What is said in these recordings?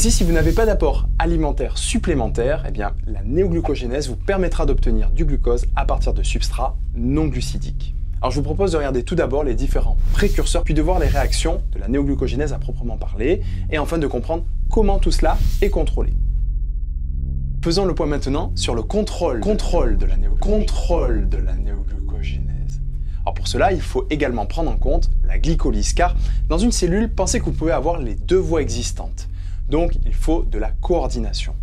Ainsi, si vous n'avez pas d'apport alimentaire supplémentaire, eh bien, la néoglucogénèse vous permettra d'obtenir du glucose à partir de substrats non glucidiques. Alors je vous propose de regarder tout d'abord les différents précurseurs, puis de voir les réactions de la néoglucogénèse à proprement parler, et enfin de comprendre comment tout cela est contrôlé. Faisons le point maintenant sur le contrôle, de la, contrôle de la néoglucogénèse. Alors pour cela, il faut également prendre en compte la glycolyse, car dans une cellule, pensez que vous pouvez avoir les deux voies existantes. Donc il faut de la coordination.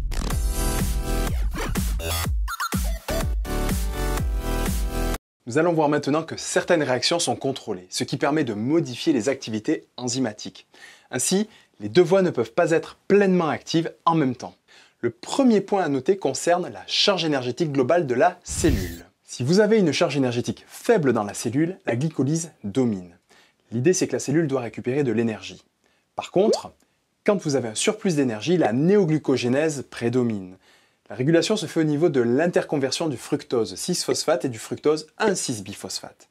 Nous allons voir maintenant que certaines réactions sont contrôlées, ce qui permet de modifier les activités enzymatiques. Ainsi, les deux voies ne peuvent pas être pleinement actives en même temps. Le premier point à noter concerne la charge énergétique globale de la cellule. Si vous avez une charge énergétique faible dans la cellule, la glycolyse domine. L'idée c'est que la cellule doit récupérer de l'énergie. Par contre, quand vous avez un surplus d'énergie, la néoglucogénèse prédomine. La régulation se fait au niveau de l'interconversion du fructose 6-phosphate et du fructose 1,6-biphosphate.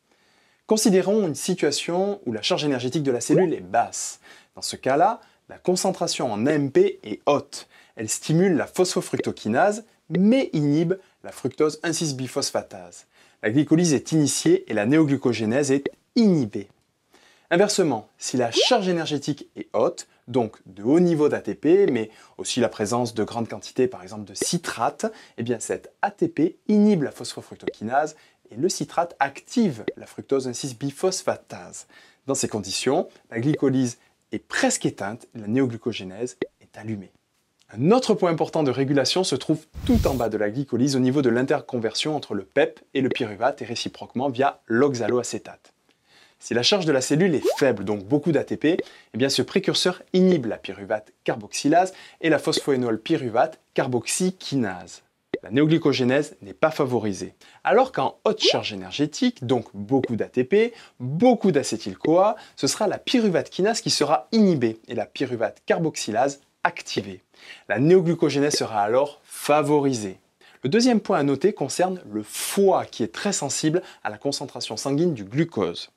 Considérons une situation où la charge énergétique de la cellule est basse. Dans ce cas-là, la concentration en AMP est haute. Elle stimule la phosphofructokinase, mais inhibe la fructose 1,6-biphosphatase. La glycolyse est initiée et la néoglucogénèse est inhibée. Inversement, si la charge énergétique est haute, donc de haut niveau d'ATP, mais aussi la présence de grandes quantités, par exemple, de citrate, eh bien cette ATP inhibe la phosphofructokinase et le citrate active la fructose 1,6-biphosphatase. Dans ces conditions, la glycolyse est presque éteinte, la néoglucogénèse est allumée. Un autre point important de régulation se trouve tout en bas de la glycolyse au niveau de l'interconversion entre le PEP et le pyruvate et réciproquement via l'oxaloacétate. Si la charge de la cellule est faible, donc beaucoup d'ATP, eh bien ce précurseur inhibe la pyruvate carboxylase et la phosphoénol pyruvate carboxykinase. La néoglycogénèse n'est pas favorisée. Alors qu'en haute charge énergétique, donc beaucoup d'ATP, beaucoup d'acétyl-CoA, ce sera la pyruvate kinase qui sera inhibée et la pyruvate carboxylase activée. La néoglucogénèse sera alors favorisée. Le deuxième point à noter concerne le foie qui est très sensible à la concentration sanguine du glucose.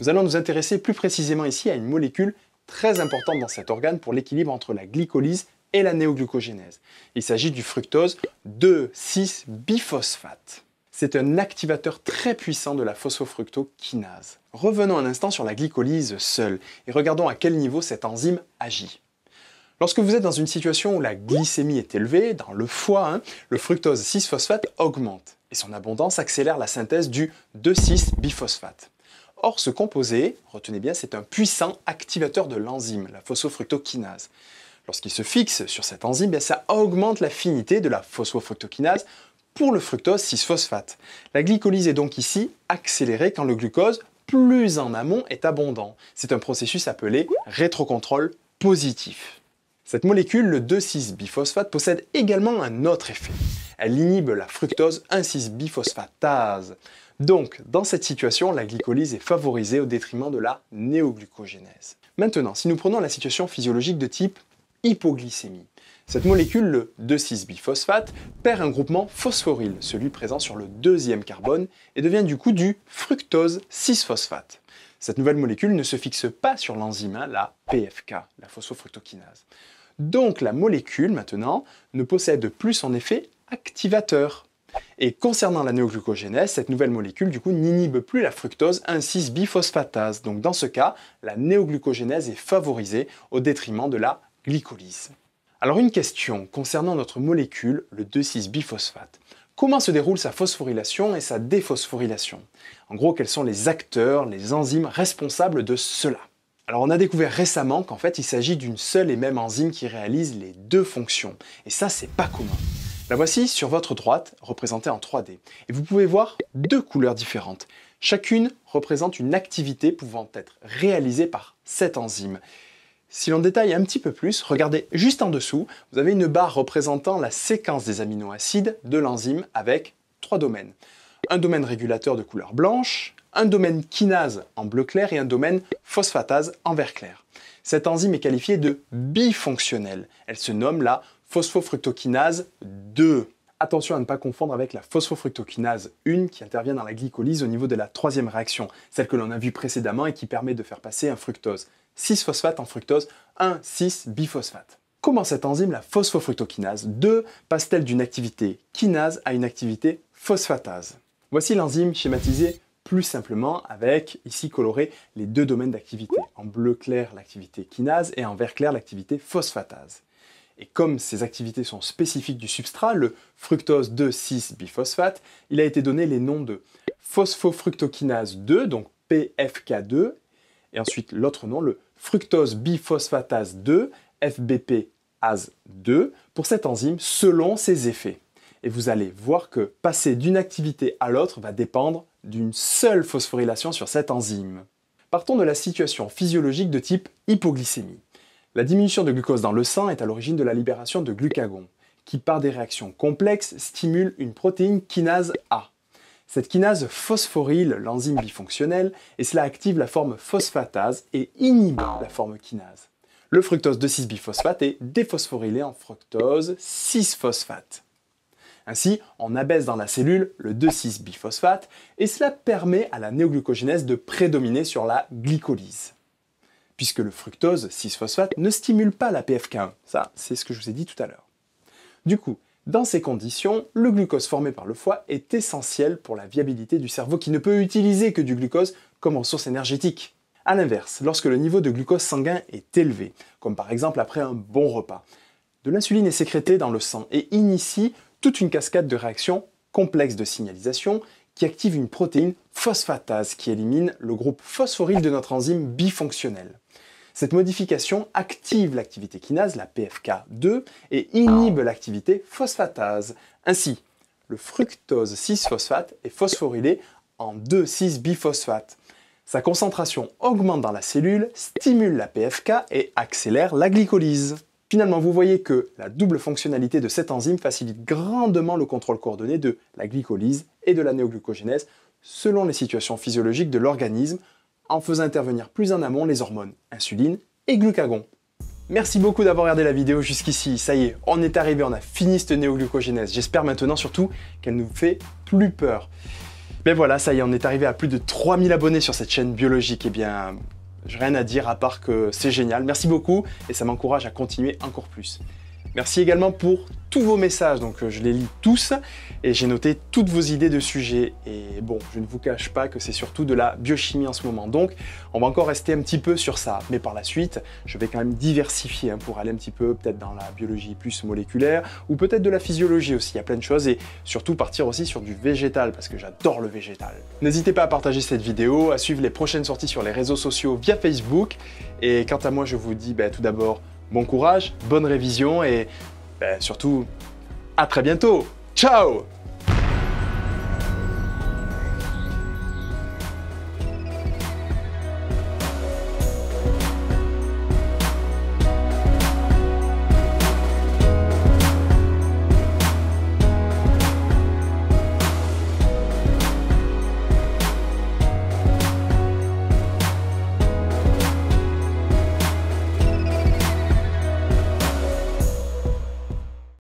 Nous allons nous intéresser plus précisément ici à une molécule très importante dans cet organe pour l'équilibre entre la glycolyse et la néoglucogénèse. Il s'agit du fructose 2,6-biphosphate. C'est un activateur très puissant de la phosphofructokinase. Revenons un instant sur la glycolyse seule et regardons à quel niveau cette enzyme agit. Lorsque vous êtes dans une situation où la glycémie est élevée, dans le foie, hein, le fructose 6-phosphate augmente et son abondance accélère la synthèse du 2,6-biphosphate. Or, ce composé, retenez bien, c'est un puissant activateur de l'enzyme, la phosphofructokinase. Lorsqu'il se fixe sur cette enzyme, ça augmente l'affinité de la phosphofructokinase pour le fructose 6-phosphate. La glycolyse est donc ici accélérée quand le glucose, plus en amont, est abondant. C'est un processus appelé rétrocontrôle positif. Cette molécule, le 2,6-biphosphate, possède également un autre effet. Elle inhibe la fructose 1,6-biphosphatase. Donc, dans cette situation, la glycolyse est favorisée au détriment de la néoglucogénèse. Maintenant, si nous prenons la situation physiologique de type hypoglycémie, cette molécule, le 2,6-biphosphate, perd un groupement phosphoryl, celui présent sur le deuxième carbone, et devient du coup du fructose 6-phosphate. Cette nouvelle molécule ne se fixe pas sur l'enzyme, hein, la PFK, la phosphofructokinase. Donc la molécule, maintenant, ne possède plus son effet activateur. Et concernant la néoglucogénèse, cette nouvelle molécule du coup n'inhibe plus la fructose 1,6-biphosphatase. Donc dans ce cas, la néoglucogénèse est favorisée au détriment de la glycolyse. Alors une question concernant notre molécule, le 2,6-biphosphate. Comment se déroule sa phosphorylation et sa déphosphorylation En gros, quels sont les acteurs, les enzymes responsables de cela alors on a découvert récemment qu'en fait il s'agit d'une seule et même enzyme qui réalise les deux fonctions, et ça c'est pas commun. La voici sur votre droite, représentée en 3D. Et vous pouvez voir deux couleurs différentes. Chacune représente une activité pouvant être réalisée par cette enzyme. Si l'on détaille un petit peu plus, regardez juste en dessous, vous avez une barre représentant la séquence des aminoacides de l'enzyme avec trois domaines. Un domaine régulateur de couleur blanche, un domaine kinase en bleu clair et un domaine phosphatase en vert clair. Cette enzyme est qualifiée de bifonctionnelle. Elle se nomme la phosphofructokinase 2. Attention à ne pas confondre avec la phosphofructokinase 1 qui intervient dans la glycolyse au niveau de la troisième réaction, celle que l'on a vue précédemment et qui permet de faire passer un fructose 6-phosphate en fructose 1,6-biphosphate. Comment cette enzyme, la phosphofructokinase 2, passe-t-elle d'une activité kinase à une activité phosphatase Voici l'enzyme schématisée plus simplement avec, ici coloré, les deux domaines d'activité. En bleu clair, l'activité kinase et en vert clair, l'activité phosphatase. Et comme ces activités sont spécifiques du substrat, le fructose 2,6-biphosphate, il a été donné les noms de phosphofructokinase 2, donc PFK2, et ensuite l'autre nom, le fructose biphosphatase 2, FBPase 2, pour cette enzyme selon ses effets. Et vous allez voir que passer d'une activité à l'autre va dépendre d'une seule phosphorylation sur cette enzyme. Partons de la situation physiologique de type hypoglycémie. La diminution de glucose dans le sang est à l'origine de la libération de glucagon, qui par des réactions complexes stimule une protéine kinase A. Cette kinase phosphoryle l'enzyme bifonctionnelle et cela active la forme phosphatase et inhibe la forme kinase. Le fructose 2,6-biphosphate est déphosphorylé en fructose 6-phosphate. Ainsi, on abaisse dans la cellule le 2,6-biphosphate et cela permet à la néoglucogénèse de prédominer sur la glycolyse puisque le fructose 6-phosphate ne stimule pas la PFK1. Ça, c'est ce que je vous ai dit tout à l'heure. Du coup, dans ces conditions, le glucose formé par le foie est essentiel pour la viabilité du cerveau qui ne peut utiliser que du glucose comme ressource énergétique. A l'inverse, lorsque le niveau de glucose sanguin est élevé, comme par exemple après un bon repas, de l'insuline est sécrétée dans le sang et initie toute une cascade de réactions complexes de signalisation qui active une protéine phosphatase qui élimine le groupe phosphoryle de notre enzyme bifonctionnelle. Cette modification active l'activité kinase, la PFK2, et inhibe l'activité phosphatase. Ainsi, le fructose 6-phosphate est phosphorylé en 2,6-biphosphate. Sa concentration augmente dans la cellule, stimule la PFK et accélère la glycolyse. Finalement, vous voyez que la double fonctionnalité de cette enzyme facilite grandement le contrôle coordonné de la glycolyse et de la néoglucogénèse, selon les situations physiologiques de l'organisme en faisant intervenir plus en amont les hormones insuline et glucagon. Merci beaucoup d'avoir regardé la vidéo jusqu'ici. Ça y est, on est arrivé, on a fini cette néoglucogénèse. J'espère maintenant surtout qu'elle ne nous fait plus peur. Mais voilà, ça y est, on est arrivé à plus de 3000 abonnés sur cette chaîne biologique. Eh bien, j'ai rien à dire à part que c'est génial. Merci beaucoup et ça m'encourage à continuer encore plus. Merci également pour tous vos messages, donc euh, je les lis tous et j'ai noté toutes vos idées de sujets. Et bon, je ne vous cache pas que c'est surtout de la biochimie en ce moment, donc on va encore rester un petit peu sur ça. Mais par la suite, je vais quand même diversifier hein, pour aller un petit peu peut-être dans la biologie plus moléculaire ou peut-être de la physiologie aussi. Il y a plein de choses et surtout partir aussi sur du végétal parce que j'adore le végétal. N'hésitez pas à partager cette vidéo, à suivre les prochaines sorties sur les réseaux sociaux via Facebook. Et quant à moi, je vous dis ben, tout d'abord Bon courage, bonne révision et ben, surtout à très bientôt. Ciao